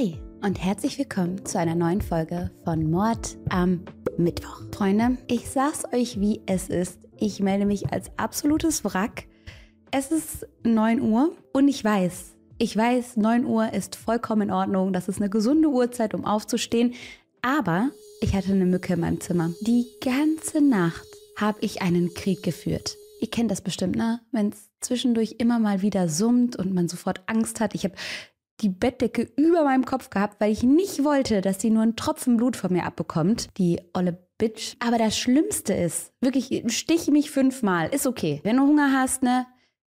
Hi und herzlich willkommen zu einer neuen Folge von Mord am Mittwoch. Freunde, ich sag's euch, wie es ist. Ich melde mich als absolutes Wrack. Es ist 9 Uhr und ich weiß, ich weiß, 9 Uhr ist vollkommen in Ordnung. Das ist eine gesunde Uhrzeit, um aufzustehen. Aber ich hatte eine Mücke in meinem Zimmer. Die ganze Nacht habe ich einen Krieg geführt. Ihr kennt das bestimmt, ne? Wenn es zwischendurch immer mal wieder summt und man sofort Angst hat. Ich habe die Bettdecke über meinem Kopf gehabt, weil ich nicht wollte, dass sie nur einen Tropfen Blut von mir abbekommt. Die olle Bitch. Aber das Schlimmste ist, wirklich, stich mich fünfmal. Ist okay. Wenn du Hunger hast, ne?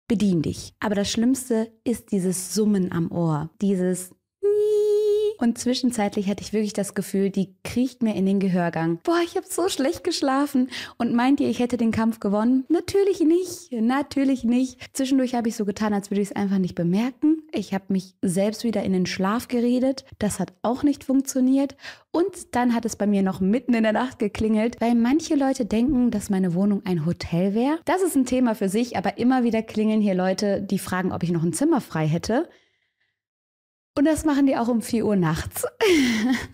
Bedien dich. Aber das Schlimmste ist dieses Summen am Ohr. Dieses und zwischenzeitlich hatte ich wirklich das Gefühl, die kriecht mir in den Gehörgang. Boah, ich habe so schlecht geschlafen. Und meint ihr, ich hätte den Kampf gewonnen? Natürlich nicht. Natürlich nicht. Zwischendurch habe ich so getan, als würde ich es einfach nicht bemerken. Ich habe mich selbst wieder in den Schlaf geredet. Das hat auch nicht funktioniert. Und dann hat es bei mir noch mitten in der Nacht geklingelt, weil manche Leute denken, dass meine Wohnung ein Hotel wäre. Das ist ein Thema für sich, aber immer wieder klingeln hier Leute, die fragen, ob ich noch ein Zimmer frei hätte. Und das machen die auch um 4 Uhr nachts.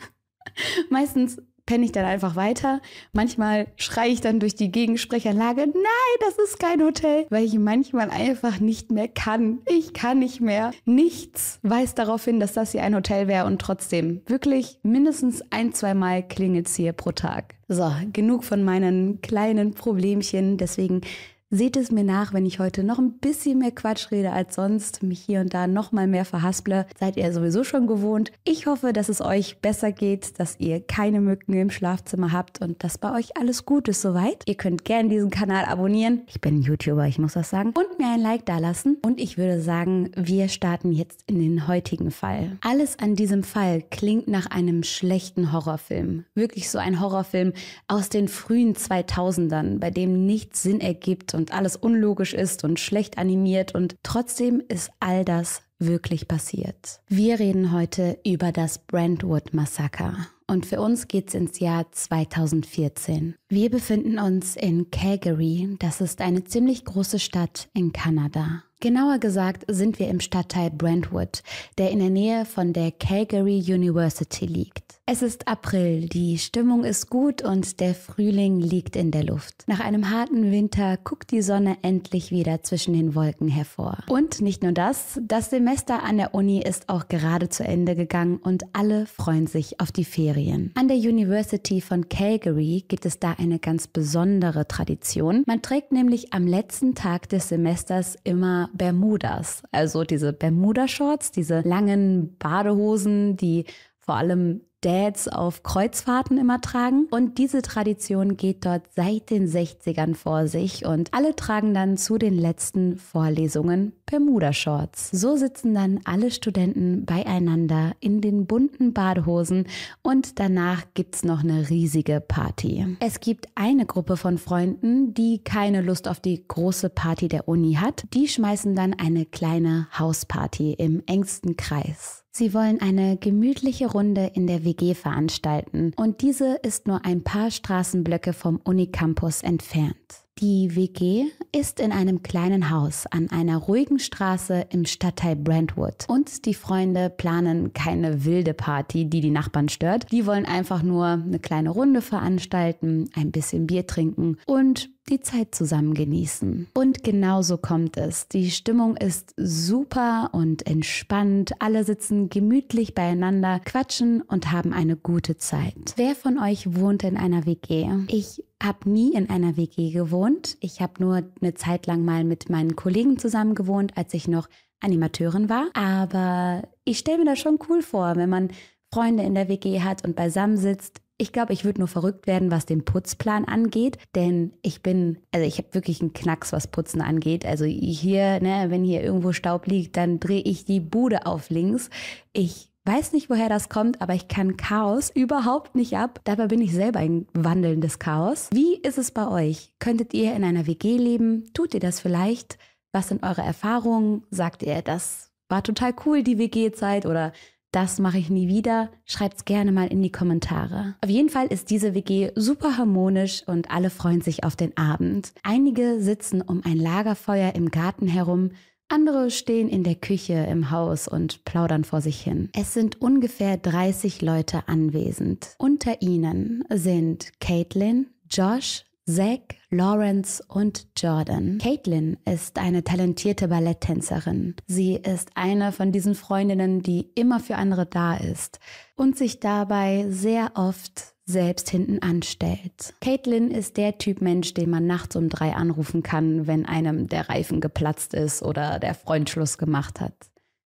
Meistens penne ich dann einfach weiter. Manchmal schreie ich dann durch die Gegensprechanlage, nein, das ist kein Hotel, weil ich manchmal einfach nicht mehr kann. Ich kann nicht mehr. Nichts weist darauf hin, dass das hier ein Hotel wäre und trotzdem wirklich mindestens ein, zweimal klingelt es hier pro Tag. So, genug von meinen kleinen Problemchen. Deswegen Seht es mir nach, wenn ich heute noch ein bisschen mehr Quatsch rede als sonst, mich hier und da noch mal mehr verhasple. Seid ihr sowieso schon gewohnt. Ich hoffe, dass es euch besser geht, dass ihr keine Mücken im Schlafzimmer habt und dass bei euch alles gut ist soweit. Ihr könnt gerne diesen Kanal abonnieren. Ich bin YouTuber, ich muss das sagen. Und mir ein Like dalassen. Und ich würde sagen, wir starten jetzt in den heutigen Fall. Alles an diesem Fall klingt nach einem schlechten Horrorfilm. Wirklich so ein Horrorfilm aus den frühen 2000ern, bei dem nichts Sinn ergibt und alles unlogisch ist und schlecht animiert und trotzdem ist all das wirklich passiert. Wir reden heute über das Brentwood Massaker und für uns geht's ins Jahr 2014. Wir befinden uns in Calgary. Das ist eine ziemlich große Stadt in Kanada. Genauer gesagt sind wir im Stadtteil Brentwood, der in der Nähe von der Calgary University liegt. Es ist April, die Stimmung ist gut und der Frühling liegt in der Luft. Nach einem harten Winter guckt die Sonne endlich wieder zwischen den Wolken hervor. Und nicht nur das, das Semester an der Uni ist auch gerade zu Ende gegangen und alle freuen sich auf die Ferien. An der University von Calgary gibt es da eine ganz besondere Tradition. Man trägt nämlich am letzten Tag des Semesters immer Bermudas, also diese Bermuda-Shorts, diese langen Badehosen, die vor allem Dads auf Kreuzfahrten immer tragen. Und diese Tradition geht dort seit den 60ern vor sich und alle tragen dann zu den letzten Vorlesungen Bermuda-Shorts. So sitzen dann alle Studenten beieinander in den bunten Badehosen und danach gibt es noch eine riesige Party. Es gibt eine Gruppe von Freunden, die keine Lust auf die große Party der Uni hat. Die schmeißen dann eine kleine Hausparty im engsten Kreis. Sie wollen eine gemütliche Runde in der WG veranstalten und diese ist nur ein paar Straßenblöcke vom Unicampus entfernt. Die WG ist in einem kleinen Haus an einer ruhigen Straße im Stadtteil Brentwood und die Freunde planen keine wilde Party, die die Nachbarn stört. Die wollen einfach nur eine kleine Runde veranstalten, ein bisschen Bier trinken und die Zeit zusammen genießen. Und genau so kommt es. Die Stimmung ist super und entspannt. Alle sitzen gemütlich beieinander, quatschen und haben eine gute Zeit. Wer von euch wohnt in einer WG? Ich habe nie in einer WG gewohnt. Ich habe nur eine Zeit lang mal mit meinen Kollegen zusammen gewohnt, als ich noch Animateurin war. Aber ich stelle mir das schon cool vor, wenn man Freunde in der WG hat und beisammen sitzt, ich glaube, ich würde nur verrückt werden, was den Putzplan angeht, denn ich bin, also ich habe wirklich einen Knacks, was Putzen angeht. Also hier, ne, wenn hier irgendwo Staub liegt, dann drehe ich die Bude auf links. Ich weiß nicht, woher das kommt, aber ich kann Chaos überhaupt nicht ab. Dabei bin ich selber ein wandelndes Chaos. Wie ist es bei euch? Könntet ihr in einer WG leben? Tut ihr das vielleicht? Was sind eure Erfahrungen? Sagt ihr, das war total cool, die WG-Zeit? Oder das mache ich nie wieder? Schreibt's gerne mal in die Kommentare. Auf jeden Fall ist diese WG super harmonisch und alle freuen sich auf den Abend. Einige sitzen um ein Lagerfeuer im Garten herum, andere stehen in der Küche im Haus und plaudern vor sich hin. Es sind ungefähr 30 Leute anwesend. Unter ihnen sind Caitlin, Josh, Zack, Lawrence und Jordan. Caitlin ist eine talentierte Balletttänzerin. Sie ist eine von diesen Freundinnen, die immer für andere da ist und sich dabei sehr oft selbst hinten anstellt. Caitlin ist der Typ Mensch, den man nachts um drei anrufen kann, wenn einem der Reifen geplatzt ist oder der Freund Schluss gemacht hat.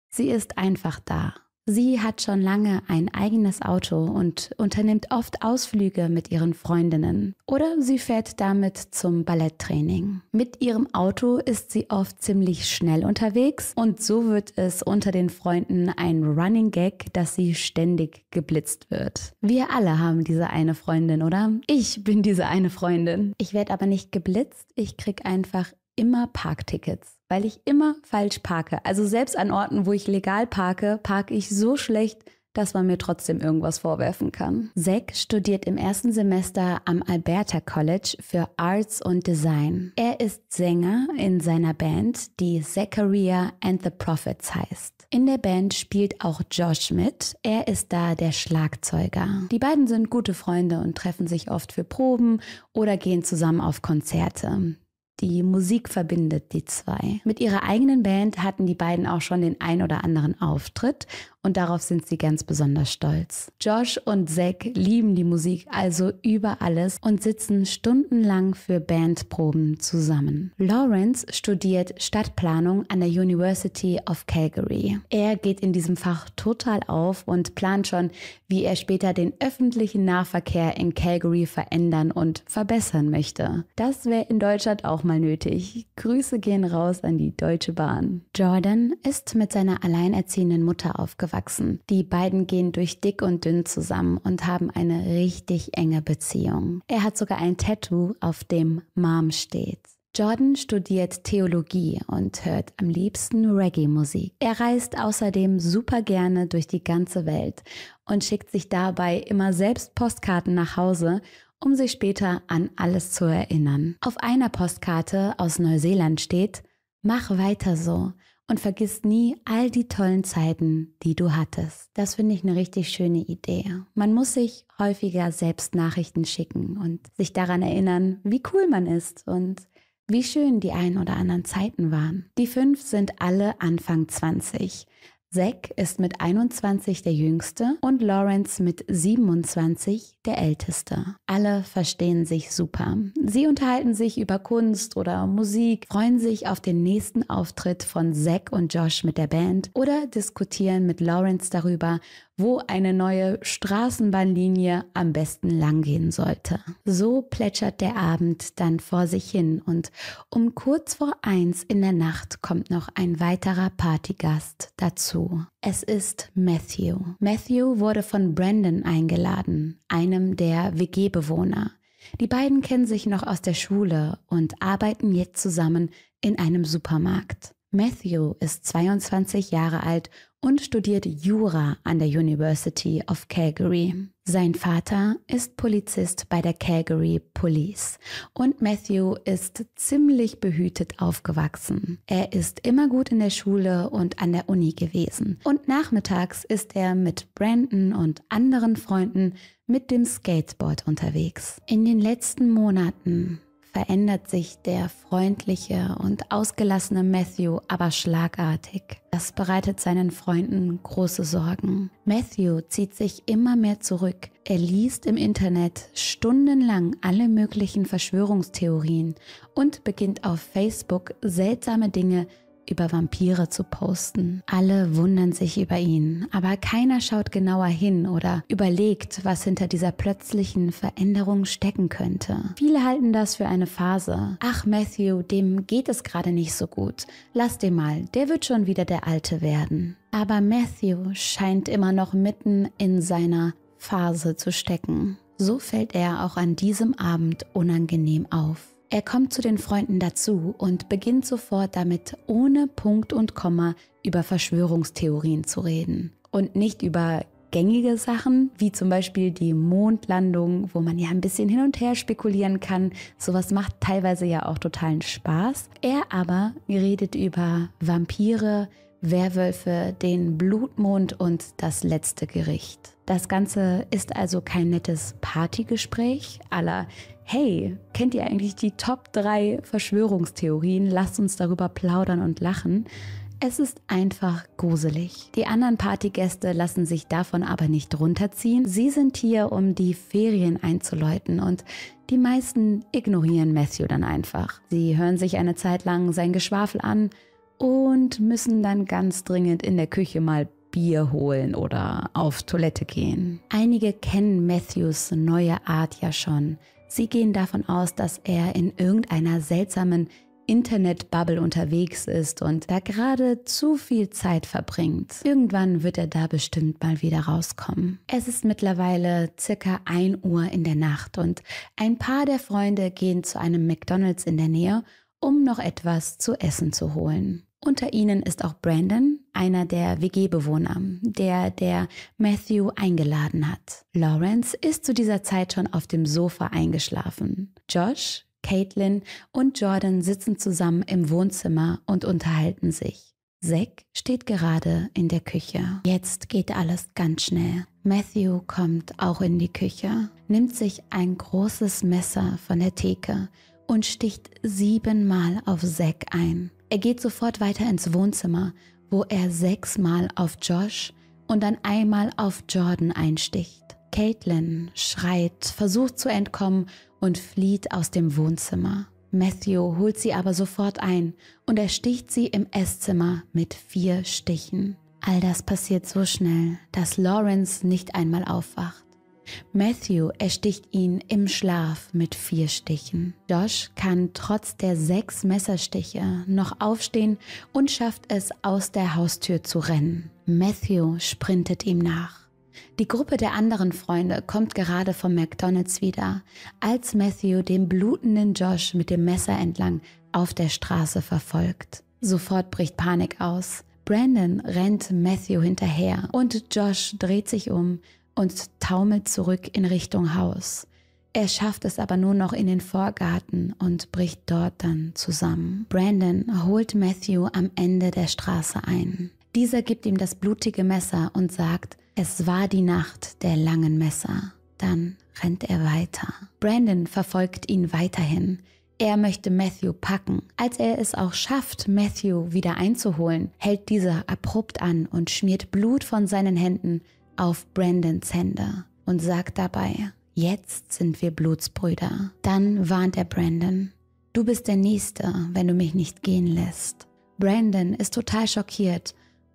Sie ist einfach da. Sie hat schon lange ein eigenes Auto und unternimmt oft Ausflüge mit ihren Freundinnen oder sie fährt damit zum Balletttraining. Mit ihrem Auto ist sie oft ziemlich schnell unterwegs und so wird es unter den Freunden ein Running Gag, dass sie ständig geblitzt wird. Wir alle haben diese eine Freundin, oder? Ich bin diese eine Freundin. Ich werde aber nicht geblitzt, ich krieg einfach immer Parktickets, weil ich immer falsch parke. Also selbst an Orten, wo ich legal parke, parke ich so schlecht, dass man mir trotzdem irgendwas vorwerfen kann. Zack studiert im ersten Semester am Alberta College für Arts und Design. Er ist Sänger in seiner Band, die Zachariah and the Prophets heißt. In der Band spielt auch Josh mit. Er ist da der Schlagzeuger. Die beiden sind gute Freunde und treffen sich oft für Proben oder gehen zusammen auf Konzerte. Die Musik verbindet die zwei. Mit ihrer eigenen Band hatten die beiden auch schon den ein oder anderen Auftritt und darauf sind sie ganz besonders stolz. Josh und Zack lieben die Musik also über alles und sitzen stundenlang für Bandproben zusammen. Lawrence studiert Stadtplanung an der University of Calgary. Er geht in diesem Fach total auf und plant schon, wie er später den öffentlichen Nahverkehr in Calgary verändern und verbessern möchte. Das wäre in Deutschland auch mal mal nötig. Grüße gehen raus an die Deutsche Bahn. Jordan ist mit seiner alleinerziehenden Mutter aufgewachsen. Die beiden gehen durch dick und dünn zusammen und haben eine richtig enge Beziehung. Er hat sogar ein Tattoo, auf dem Mom steht. Jordan studiert Theologie und hört am liebsten Reggae-Musik. Er reist außerdem super gerne durch die ganze Welt und schickt sich dabei immer selbst Postkarten nach Hause um sich später an alles zu erinnern. Auf einer Postkarte aus Neuseeland steht, mach weiter so und vergiss nie all die tollen Zeiten, die du hattest. Das finde ich eine richtig schöne Idee. Man muss sich häufiger selbst Nachrichten schicken und sich daran erinnern, wie cool man ist und wie schön die ein oder anderen Zeiten waren. Die fünf sind alle Anfang 20. Zack ist mit 21 der Jüngste und Lawrence mit 27 der Älteste. Alle verstehen sich super. Sie unterhalten sich über Kunst oder Musik, freuen sich auf den nächsten Auftritt von Zack und Josh mit der Band oder diskutieren mit Lawrence darüber, wo eine neue Straßenbahnlinie am besten langgehen sollte. So plätschert der Abend dann vor sich hin und um kurz vor eins in der Nacht kommt noch ein weiterer Partygast dazu zu. Es ist Matthew. Matthew wurde von Brandon eingeladen, einem der WG-Bewohner. Die beiden kennen sich noch aus der Schule und arbeiten jetzt zusammen in einem Supermarkt. Matthew ist 22 Jahre alt und studiert Jura an der University of Calgary. Sein Vater ist Polizist bei der Calgary Police und Matthew ist ziemlich behütet aufgewachsen. Er ist immer gut in der Schule und an der Uni gewesen und nachmittags ist er mit Brandon und anderen Freunden mit dem Skateboard unterwegs. In den letzten Monaten verändert sich der freundliche und ausgelassene Matthew aber schlagartig. Das bereitet seinen Freunden große Sorgen. Matthew zieht sich immer mehr zurück. Er liest im Internet stundenlang alle möglichen Verschwörungstheorien und beginnt auf Facebook seltsame Dinge über Vampire zu posten. Alle wundern sich über ihn, aber keiner schaut genauer hin oder überlegt, was hinter dieser plötzlichen Veränderung stecken könnte. Viele halten das für eine Phase. Ach Matthew, dem geht es gerade nicht so gut. Lass den mal, der wird schon wieder der Alte werden. Aber Matthew scheint immer noch mitten in seiner Phase zu stecken. So fällt er auch an diesem Abend unangenehm auf. Er kommt zu den Freunden dazu und beginnt sofort damit, ohne Punkt und Komma über Verschwörungstheorien zu reden. Und nicht über gängige Sachen, wie zum Beispiel die Mondlandung, wo man ja ein bisschen hin und her spekulieren kann. Sowas macht teilweise ja auch totalen Spaß. Er aber redet über Vampire, Werwölfe, den Blutmond und das letzte Gericht. Das Ganze ist also kein nettes Partygespräch aller Hey, kennt ihr eigentlich die Top 3 Verschwörungstheorien? Lasst uns darüber plaudern und lachen. Es ist einfach gruselig. Die anderen Partygäste lassen sich davon aber nicht runterziehen. Sie sind hier, um die Ferien einzuläuten und die meisten ignorieren Matthew dann einfach. Sie hören sich eine Zeit lang sein Geschwafel an und müssen dann ganz dringend in der Küche mal Bier holen oder auf Toilette gehen. Einige kennen Matthews neue Art ja schon. Sie gehen davon aus, dass er in irgendeiner seltsamen Internet-Bubble unterwegs ist und da gerade zu viel Zeit verbringt. Irgendwann wird er da bestimmt mal wieder rauskommen. Es ist mittlerweile circa 1 Uhr in der Nacht und ein paar der Freunde gehen zu einem McDonald's in der Nähe, um noch etwas zu essen zu holen. Unter ihnen ist auch Brandon, einer der WG-Bewohner, der der Matthew eingeladen hat. Lawrence ist zu dieser Zeit schon auf dem Sofa eingeschlafen. Josh, Caitlin und Jordan sitzen zusammen im Wohnzimmer und unterhalten sich. Zack steht gerade in der Küche. Jetzt geht alles ganz schnell. Matthew kommt auch in die Küche, nimmt sich ein großes Messer von der Theke und sticht siebenmal auf Zack ein. Er geht sofort weiter ins Wohnzimmer, wo er sechsmal auf Josh und dann einmal auf Jordan einsticht. Caitlin schreit, versucht zu entkommen und flieht aus dem Wohnzimmer. Matthew holt sie aber sofort ein und ersticht sie im Esszimmer mit vier Stichen. All das passiert so schnell, dass Lawrence nicht einmal aufwacht. Matthew ersticht ihn im Schlaf mit vier Stichen. Josh kann trotz der sechs Messerstiche noch aufstehen und schafft es, aus der Haustür zu rennen. Matthew sprintet ihm nach. Die Gruppe der anderen Freunde kommt gerade vom McDonald's wieder, als Matthew den blutenden Josh mit dem Messer entlang auf der Straße verfolgt. Sofort bricht Panik aus. Brandon rennt Matthew hinterher und Josh dreht sich um und taumelt zurück in Richtung Haus. Er schafft es aber nur noch in den Vorgarten und bricht dort dann zusammen. Brandon holt Matthew am Ende der Straße ein. Dieser gibt ihm das blutige Messer und sagt, es war die Nacht der langen Messer. Dann rennt er weiter. Brandon verfolgt ihn weiterhin. Er möchte Matthew packen. Als er es auch schafft, Matthew wieder einzuholen, hält dieser abrupt an und schmiert Blut von seinen Händen auf Brandons Hände und sagt dabei, jetzt sind wir Blutsbrüder. Dann warnt er Brandon, du bist der Nächste, wenn du mich nicht gehen lässt. Brandon ist total schockiert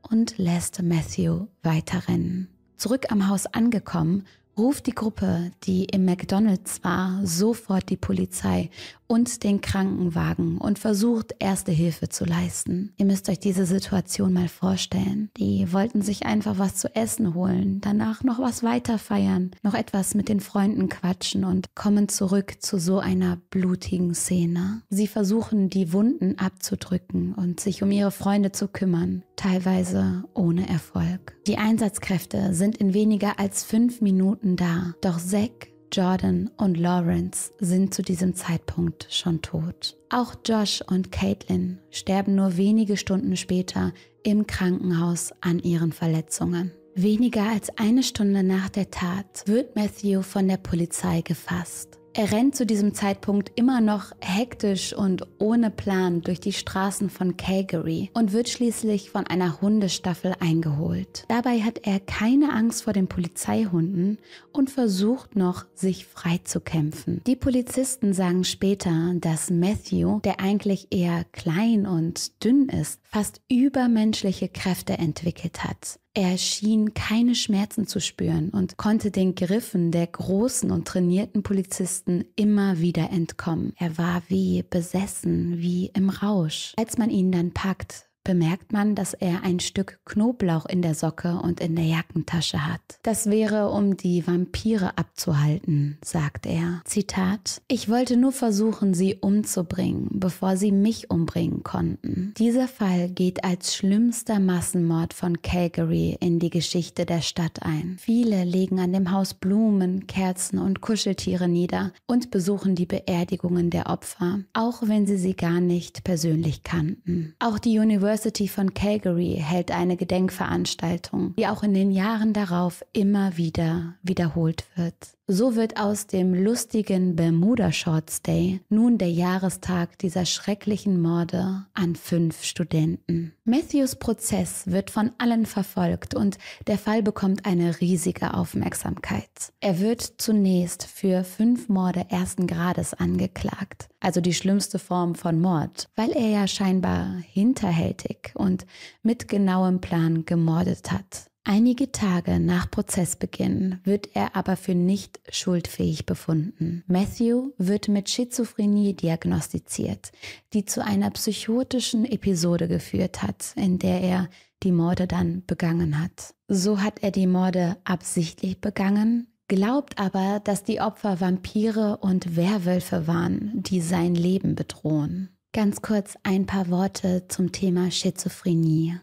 und lässt Matthew weiterrennen. Zurück am Haus angekommen, ruft die Gruppe, die im McDonald's war, sofort die Polizei und den Krankenwagen und versucht, erste Hilfe zu leisten. Ihr müsst euch diese Situation mal vorstellen. Die wollten sich einfach was zu essen holen, danach noch was weiter feiern, noch etwas mit den Freunden quatschen und kommen zurück zu so einer blutigen Szene. Sie versuchen, die Wunden abzudrücken und sich um ihre Freunde zu kümmern, teilweise ohne Erfolg. Die Einsatzkräfte sind in weniger als fünf Minuten da, doch Zack Jordan und Lawrence sind zu diesem Zeitpunkt schon tot. Auch Josh und Caitlin sterben nur wenige Stunden später im Krankenhaus an ihren Verletzungen. Weniger als eine Stunde nach der Tat wird Matthew von der Polizei gefasst. Er rennt zu diesem Zeitpunkt immer noch hektisch und ohne Plan durch die Straßen von Calgary und wird schließlich von einer Hundestaffel eingeholt. Dabei hat er keine Angst vor den Polizeihunden und versucht noch, sich freizukämpfen. Die Polizisten sagen später, dass Matthew, der eigentlich eher klein und dünn ist, fast übermenschliche Kräfte entwickelt hat. Er schien keine Schmerzen zu spüren und konnte den Griffen der großen und trainierten Polizisten immer wieder entkommen. Er war wie besessen, wie im Rausch. Als man ihn dann packt, bemerkt man, dass er ein Stück Knoblauch in der Socke und in der Jackentasche hat. Das wäre, um die Vampire abzuhalten, sagt er. Zitat: Ich wollte nur versuchen, sie umzubringen, bevor sie mich umbringen konnten. Dieser Fall geht als schlimmster Massenmord von Calgary in die Geschichte der Stadt ein. Viele legen an dem Haus Blumen, Kerzen und Kuscheltiere nieder und besuchen die Beerdigungen der Opfer, auch wenn sie sie gar nicht persönlich kannten. Auch die University University von Calgary hält eine Gedenkveranstaltung, die auch in den Jahren darauf immer wieder wiederholt wird. So wird aus dem lustigen Bermuda Shorts Day nun der Jahrestag dieser schrecklichen Morde an fünf Studenten. Matthews Prozess wird von allen verfolgt und der Fall bekommt eine riesige Aufmerksamkeit. Er wird zunächst für fünf Morde ersten Grades angeklagt, also die schlimmste Form von Mord, weil er ja scheinbar hinterhältig und mit genauem Plan gemordet hat. Einige Tage nach Prozessbeginn wird er aber für nicht schuldfähig befunden. Matthew wird mit Schizophrenie diagnostiziert, die zu einer psychotischen Episode geführt hat, in der er die Morde dann begangen hat. So hat er die Morde absichtlich begangen, glaubt aber, dass die Opfer Vampire und Werwölfe waren, die sein Leben bedrohen. Ganz kurz ein paar Worte zum Thema Schizophrenie.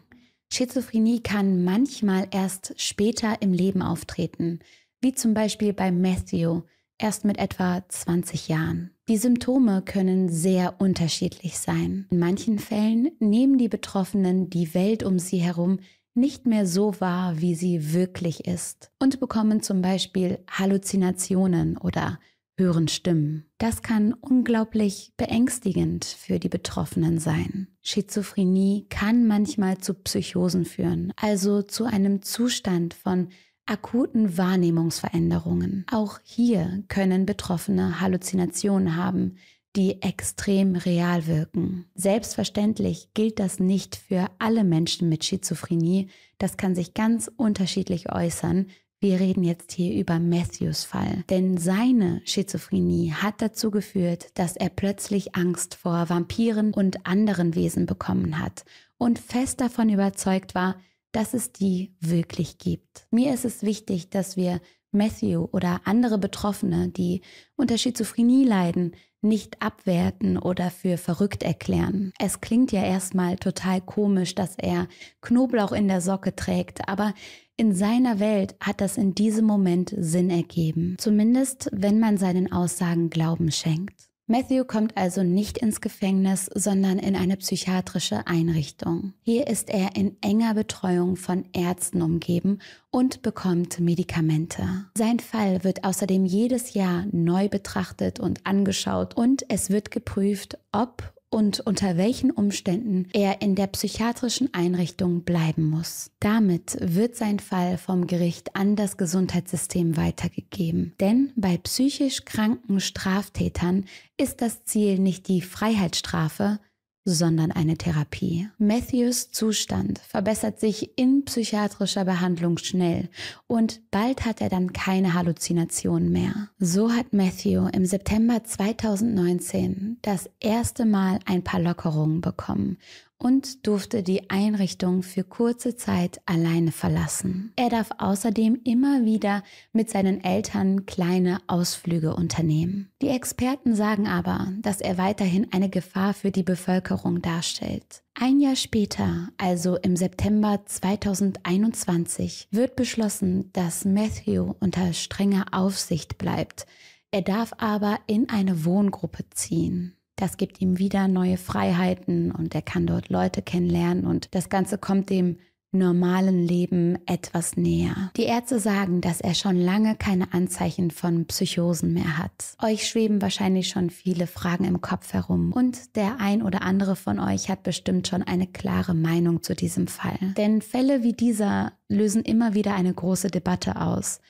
Schizophrenie kann manchmal erst später im Leben auftreten, wie zum Beispiel bei Matthew, erst mit etwa 20 Jahren. Die Symptome können sehr unterschiedlich sein. In manchen Fällen nehmen die Betroffenen die Welt um sie herum nicht mehr so wahr, wie sie wirklich ist und bekommen zum Beispiel Halluzinationen oder hören Stimmen. Das kann unglaublich beängstigend für die Betroffenen sein. Schizophrenie kann manchmal zu Psychosen führen, also zu einem Zustand von akuten Wahrnehmungsveränderungen. Auch hier können Betroffene Halluzinationen haben, die extrem real wirken. Selbstverständlich gilt das nicht für alle Menschen mit Schizophrenie. Das kann sich ganz unterschiedlich äußern, wir reden jetzt hier über Matthews Fall, denn seine Schizophrenie hat dazu geführt, dass er plötzlich Angst vor Vampiren und anderen Wesen bekommen hat und fest davon überzeugt war, dass es die wirklich gibt. Mir ist es wichtig, dass wir Matthew oder andere Betroffene, die unter Schizophrenie leiden, nicht abwerten oder für verrückt erklären. Es klingt ja erstmal total komisch, dass er Knoblauch in der Socke trägt, aber in seiner Welt hat das in diesem Moment Sinn ergeben. Zumindest, wenn man seinen Aussagen Glauben schenkt. Matthew kommt also nicht ins Gefängnis, sondern in eine psychiatrische Einrichtung. Hier ist er in enger Betreuung von Ärzten umgeben und bekommt Medikamente. Sein Fall wird außerdem jedes Jahr neu betrachtet und angeschaut und es wird geprüft, ob und unter welchen Umständen er in der psychiatrischen Einrichtung bleiben muss. Damit wird sein Fall vom Gericht an das Gesundheitssystem weitergegeben. Denn bei psychisch kranken Straftätern ist das Ziel nicht die Freiheitsstrafe, sondern eine Therapie. Matthews Zustand verbessert sich in psychiatrischer Behandlung schnell und bald hat er dann keine Halluzinationen mehr. So hat Matthew im September 2019 das erste Mal ein paar Lockerungen bekommen und durfte die Einrichtung für kurze Zeit alleine verlassen. Er darf außerdem immer wieder mit seinen Eltern kleine Ausflüge unternehmen. Die Experten sagen aber, dass er weiterhin eine Gefahr für die Bevölkerung darstellt. Ein Jahr später, also im September 2021, wird beschlossen, dass Matthew unter strenger Aufsicht bleibt. Er darf aber in eine Wohngruppe ziehen. Das gibt ihm wieder neue Freiheiten und er kann dort Leute kennenlernen und das Ganze kommt dem normalen Leben etwas näher. Die Ärzte sagen, dass er schon lange keine Anzeichen von Psychosen mehr hat. Euch schweben wahrscheinlich schon viele Fragen im Kopf herum und der ein oder andere von euch hat bestimmt schon eine klare Meinung zu diesem Fall. Denn Fälle wie dieser lösen immer wieder eine große Debatte aus.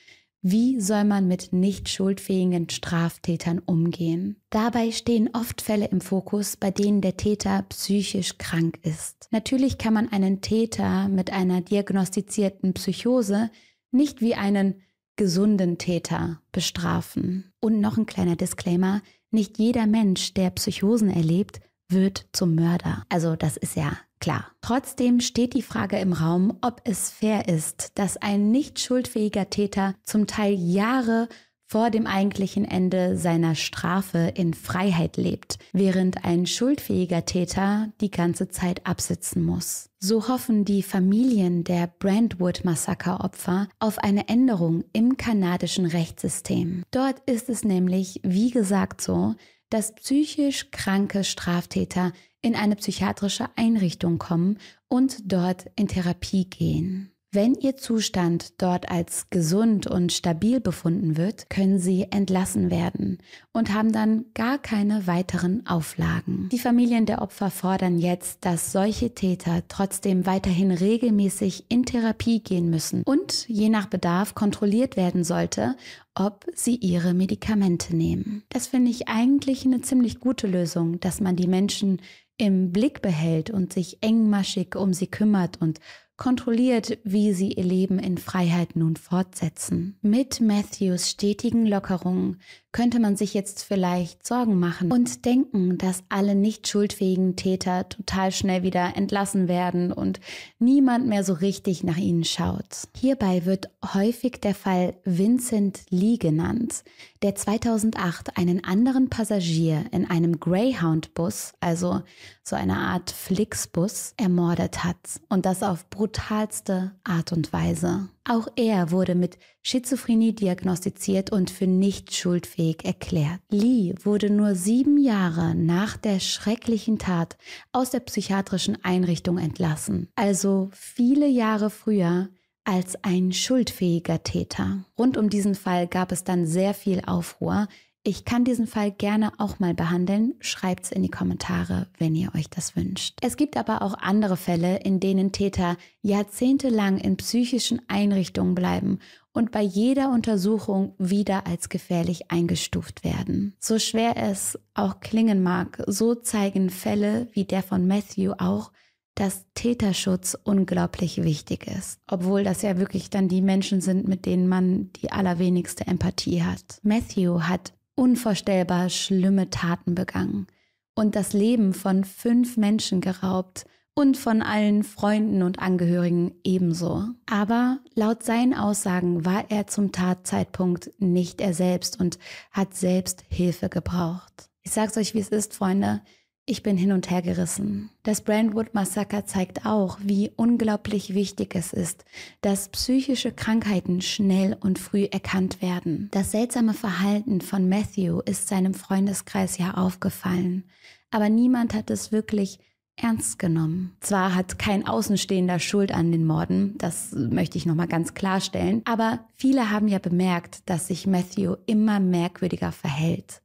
Wie soll man mit nicht schuldfähigen Straftätern umgehen? Dabei stehen oft Fälle im Fokus, bei denen der Täter psychisch krank ist. Natürlich kann man einen Täter mit einer diagnostizierten Psychose nicht wie einen gesunden Täter bestrafen. Und noch ein kleiner Disclaimer, nicht jeder Mensch, der Psychosen erlebt, wird zum Mörder. Also das ist ja klar. Trotzdem steht die Frage im Raum, ob es fair ist, dass ein nicht schuldfähiger Täter zum Teil Jahre vor dem eigentlichen Ende seiner Strafe in Freiheit lebt, während ein schuldfähiger Täter die ganze Zeit absitzen muss. So hoffen die Familien der Brandwood-Massaker-Opfer auf eine Änderung im kanadischen Rechtssystem. Dort ist es nämlich, wie gesagt, so, dass psychisch kranke Straftäter in eine psychiatrische Einrichtung kommen und dort in Therapie gehen. Wenn Ihr Zustand dort als gesund und stabil befunden wird, können Sie entlassen werden und haben dann gar keine weiteren Auflagen. Die Familien der Opfer fordern jetzt, dass solche Täter trotzdem weiterhin regelmäßig in Therapie gehen müssen und je nach Bedarf kontrolliert werden sollte, ob sie ihre Medikamente nehmen. Das finde ich eigentlich eine ziemlich gute Lösung, dass man die Menschen im Blick behält und sich engmaschig um sie kümmert und kontrolliert, wie sie ihr Leben in Freiheit nun fortsetzen. Mit Matthews stetigen Lockerungen könnte man sich jetzt vielleicht Sorgen machen und denken, dass alle nicht schuldfähigen Täter total schnell wieder entlassen werden und niemand mehr so richtig nach ihnen schaut. Hierbei wird häufig der Fall Vincent Lee genannt, der 2008 einen anderen Passagier in einem Greyhound-Bus, also zu einer Art Flixbus, ermordet hat. Und das auf brutalste Art und Weise. Auch er wurde mit Schizophrenie diagnostiziert und für nicht schuldfähig erklärt. Lee wurde nur sieben Jahre nach der schrecklichen Tat aus der psychiatrischen Einrichtung entlassen. Also viele Jahre früher als ein schuldfähiger Täter. Rund um diesen Fall gab es dann sehr viel Aufruhr ich kann diesen Fall gerne auch mal behandeln. Schreibt's in die Kommentare, wenn ihr euch das wünscht. Es gibt aber auch andere Fälle, in denen Täter jahrzehntelang in psychischen Einrichtungen bleiben und bei jeder Untersuchung wieder als gefährlich eingestuft werden. So schwer es auch klingen mag, so zeigen Fälle wie der von Matthew auch, dass Täterschutz unglaublich wichtig ist, obwohl das ja wirklich dann die Menschen sind, mit denen man die allerwenigste Empathie hat. Matthew hat unvorstellbar schlimme Taten begangen und das Leben von fünf Menschen geraubt und von allen Freunden und Angehörigen ebenso. Aber laut seinen Aussagen war er zum Tatzeitpunkt nicht er selbst und hat selbst Hilfe gebraucht. Ich sag's euch, wie es ist, Freunde. Ich bin hin und her gerissen. Das Brandwood-Massaker zeigt auch, wie unglaublich wichtig es ist, dass psychische Krankheiten schnell und früh erkannt werden. Das seltsame Verhalten von Matthew ist seinem Freundeskreis ja aufgefallen, aber niemand hat es wirklich ernst genommen. Zwar hat kein Außenstehender Schuld an den Morden, das möchte ich nochmal ganz klarstellen, aber viele haben ja bemerkt, dass sich Matthew immer merkwürdiger verhält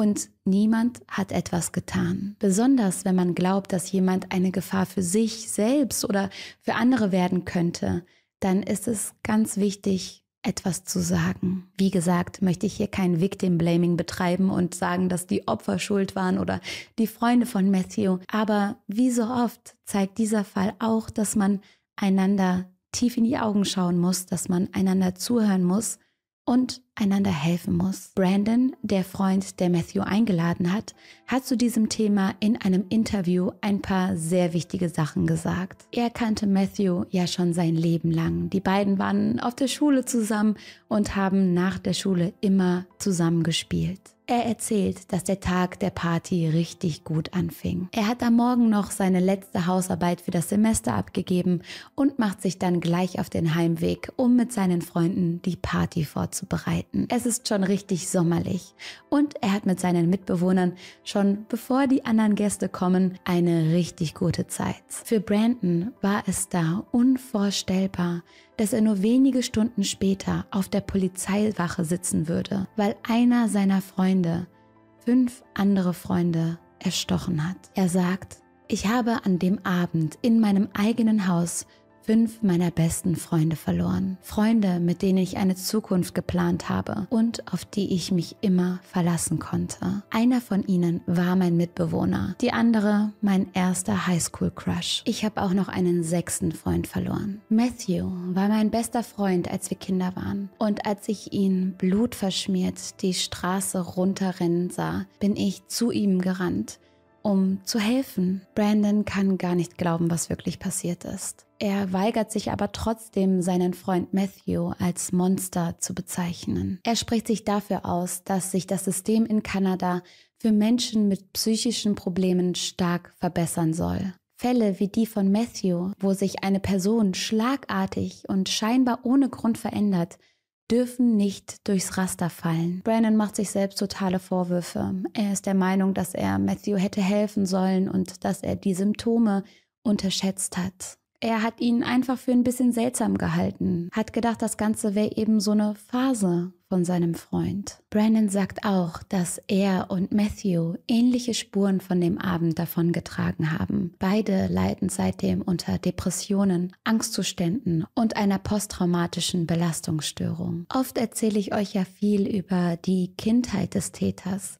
und niemand hat etwas getan. Besonders wenn man glaubt, dass jemand eine Gefahr für sich selbst oder für andere werden könnte, dann ist es ganz wichtig, etwas zu sagen. Wie gesagt, möchte ich hier kein Victim Blaming betreiben und sagen, dass die Opfer schuld waren oder die Freunde von Matthew, aber wie so oft zeigt dieser Fall auch, dass man einander tief in die Augen schauen muss, dass man einander zuhören muss und einander helfen muss. Brandon, der Freund, der Matthew eingeladen hat, hat zu diesem Thema in einem Interview ein paar sehr wichtige Sachen gesagt. Er kannte Matthew ja schon sein Leben lang. Die beiden waren auf der Schule zusammen und haben nach der Schule immer zusammen gespielt. Er erzählt, dass der Tag der Party richtig gut anfing. Er hat am Morgen noch seine letzte Hausarbeit für das Semester abgegeben und macht sich dann gleich auf den Heimweg, um mit seinen Freunden die Party vorzubereiten. Momenten. Es ist schon richtig sommerlich. Und er hat mit seinen Mitbewohnern schon bevor die anderen Gäste kommen, eine richtig gute Zeit. Für Brandon war es da unvorstellbar, dass er nur wenige Stunden später auf der Polizeiwache sitzen würde, weil einer seiner Freunde fünf andere Freunde erstochen hat. Er sagt, ich habe an dem Abend in meinem eigenen Haus fünf meiner besten Freunde verloren. Freunde, mit denen ich eine Zukunft geplant habe und auf die ich mich immer verlassen konnte. Einer von ihnen war mein Mitbewohner, die andere mein erster Highschool-Crush. Ich habe auch noch einen sechsten Freund verloren. Matthew war mein bester Freund, als wir Kinder waren. Und als ich ihn blutverschmiert die Straße runterrennen sah, bin ich zu ihm gerannt um zu helfen. Brandon kann gar nicht glauben, was wirklich passiert ist. Er weigert sich aber trotzdem, seinen Freund Matthew als Monster zu bezeichnen. Er spricht sich dafür aus, dass sich das System in Kanada für Menschen mit psychischen Problemen stark verbessern soll. Fälle wie die von Matthew, wo sich eine Person schlagartig und scheinbar ohne Grund verändert, dürfen nicht durchs Raster fallen. Brandon macht sich selbst totale Vorwürfe. Er ist der Meinung, dass er Matthew hätte helfen sollen und dass er die Symptome unterschätzt hat. Er hat ihn einfach für ein bisschen seltsam gehalten, hat gedacht, das Ganze wäre eben so eine Phase von seinem Freund. Brandon sagt auch, dass er und Matthew ähnliche Spuren von dem Abend davongetragen haben. Beide leiden seitdem unter Depressionen, Angstzuständen und einer posttraumatischen Belastungsstörung. Oft erzähle ich euch ja viel über die Kindheit des Täters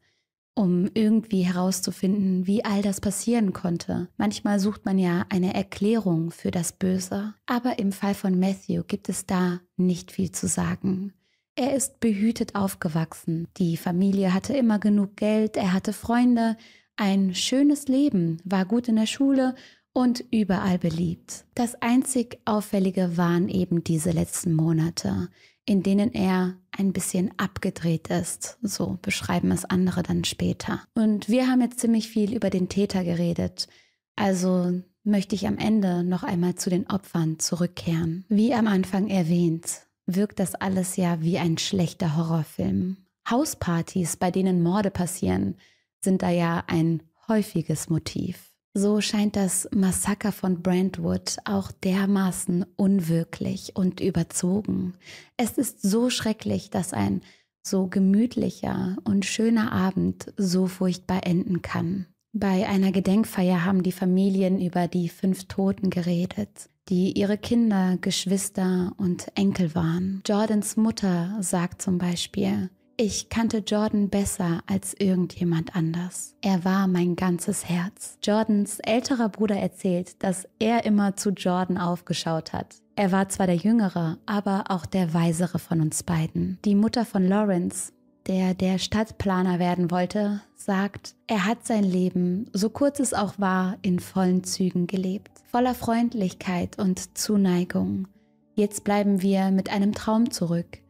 um irgendwie herauszufinden, wie all das passieren konnte. Manchmal sucht man ja eine Erklärung für das Böse, aber im Fall von Matthew gibt es da nicht viel zu sagen. Er ist behütet aufgewachsen, die Familie hatte immer genug Geld, er hatte Freunde, ein schönes Leben, war gut in der Schule und überall beliebt. Das einzig Auffällige waren eben diese letzten Monate, in denen er ein bisschen abgedreht ist. So beschreiben es andere dann später. Und wir haben jetzt ziemlich viel über den Täter geredet. Also möchte ich am Ende noch einmal zu den Opfern zurückkehren. Wie am Anfang erwähnt, wirkt das alles ja wie ein schlechter Horrorfilm. Hauspartys, bei denen Morde passieren, sind da ja ein häufiges Motiv. So scheint das Massaker von Brentwood auch dermaßen unwirklich und überzogen. Es ist so schrecklich, dass ein so gemütlicher und schöner Abend so furchtbar enden kann. Bei einer Gedenkfeier haben die Familien über die fünf Toten geredet, die ihre Kinder, Geschwister und Enkel waren. Jordans Mutter sagt zum Beispiel, ich kannte Jordan besser als irgendjemand anders. Er war mein ganzes Herz. Jordans älterer Bruder erzählt, dass er immer zu Jordan aufgeschaut hat. Er war zwar der Jüngere, aber auch der Weisere von uns beiden. Die Mutter von Lawrence, der der Stadtplaner werden wollte, sagt, er hat sein Leben, so kurz es auch war, in vollen Zügen gelebt. Voller Freundlichkeit und Zuneigung. Jetzt bleiben wir mit einem Traum zurück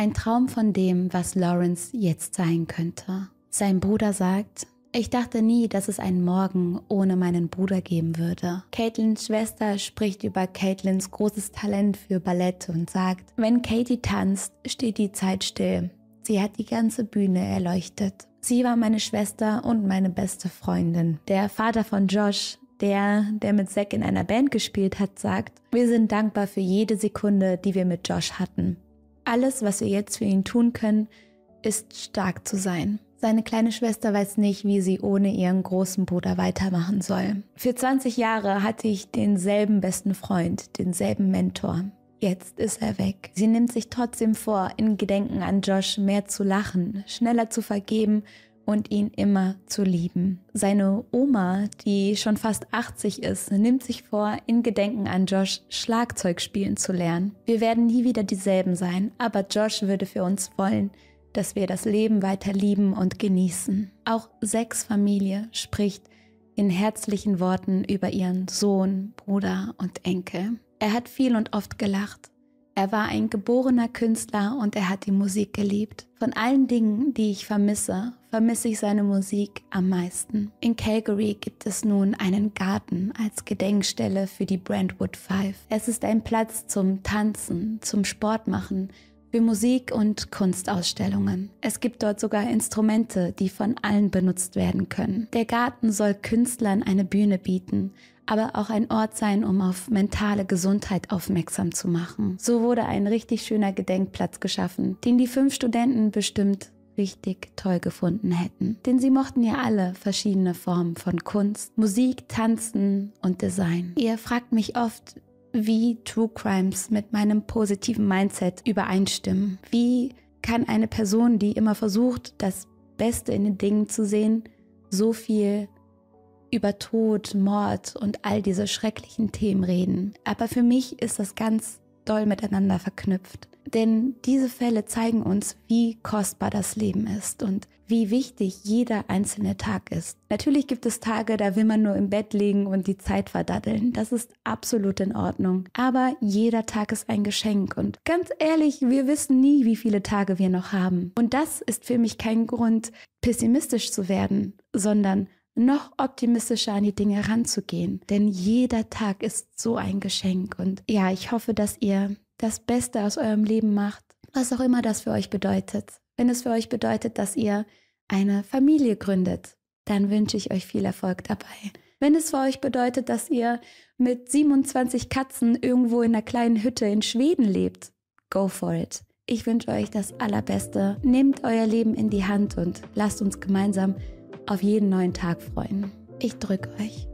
ein Traum von dem, was Lawrence jetzt sein könnte. Sein Bruder sagt, ich dachte nie, dass es einen Morgen ohne meinen Bruder geben würde. Caitlins Schwester spricht über Caitlins großes Talent für Ballett und sagt, wenn Katie tanzt, steht die Zeit still. Sie hat die ganze Bühne erleuchtet. Sie war meine Schwester und meine beste Freundin. Der Vater von Josh, der, der mit Zack in einer Band gespielt hat, sagt, wir sind dankbar für jede Sekunde, die wir mit Josh hatten. Alles, was wir jetzt für ihn tun können, ist stark zu sein. Seine kleine Schwester weiß nicht, wie sie ohne ihren großen Bruder weitermachen soll. Für 20 Jahre hatte ich denselben besten Freund, denselben Mentor. Jetzt ist er weg. Sie nimmt sich trotzdem vor, in Gedenken an Josh mehr zu lachen, schneller zu vergeben und ihn immer zu lieben. Seine Oma, die schon fast 80 ist, nimmt sich vor, in Gedenken an Josh Schlagzeug spielen zu lernen. Wir werden nie wieder dieselben sein, aber Josh würde für uns wollen, dass wir das Leben weiter lieben und genießen. Auch Sex Familie spricht in herzlichen Worten über ihren Sohn, Bruder und Enkel. Er hat viel und oft gelacht, er war ein geborener Künstler und er hat die Musik geliebt. Von allen Dingen, die ich vermisse, vermisse ich seine Musik am meisten. In Calgary gibt es nun einen Garten als Gedenkstelle für die Brentwood Five. Es ist ein Platz zum Tanzen, zum Sportmachen, für Musik und Kunstausstellungen. Es gibt dort sogar Instrumente, die von allen benutzt werden können. Der Garten soll Künstlern eine Bühne bieten, aber auch ein Ort sein, um auf mentale Gesundheit aufmerksam zu machen. So wurde ein richtig schöner Gedenkplatz geschaffen, den die fünf Studenten bestimmt richtig toll gefunden hätten. Denn sie mochten ja alle verschiedene Formen von Kunst, Musik, Tanzen und Design. Ihr fragt mich oft, wie True Crimes mit meinem positiven Mindset übereinstimmen. Wie kann eine Person, die immer versucht, das Beste in den Dingen zu sehen, so viel über Tod, Mord und all diese schrecklichen Themen reden. Aber für mich ist das ganz doll miteinander verknüpft. Denn diese Fälle zeigen uns, wie kostbar das Leben ist und wie wichtig jeder einzelne Tag ist. Natürlich gibt es Tage, da will man nur im Bett liegen und die Zeit verdatteln. Das ist absolut in Ordnung. Aber jeder Tag ist ein Geschenk und ganz ehrlich, wir wissen nie, wie viele Tage wir noch haben. Und das ist für mich kein Grund, pessimistisch zu werden, sondern noch optimistischer an die Dinge heranzugehen. Denn jeder Tag ist so ein Geschenk. Und ja, ich hoffe, dass ihr das Beste aus eurem Leben macht, was auch immer das für euch bedeutet. Wenn es für euch bedeutet, dass ihr eine Familie gründet, dann wünsche ich euch viel Erfolg dabei. Wenn es für euch bedeutet, dass ihr mit 27 Katzen irgendwo in einer kleinen Hütte in Schweden lebt, go for it. Ich wünsche euch das Allerbeste. Nehmt euer Leben in die Hand und lasst uns gemeinsam auf jeden neuen Tag freuen. Ich drücke euch.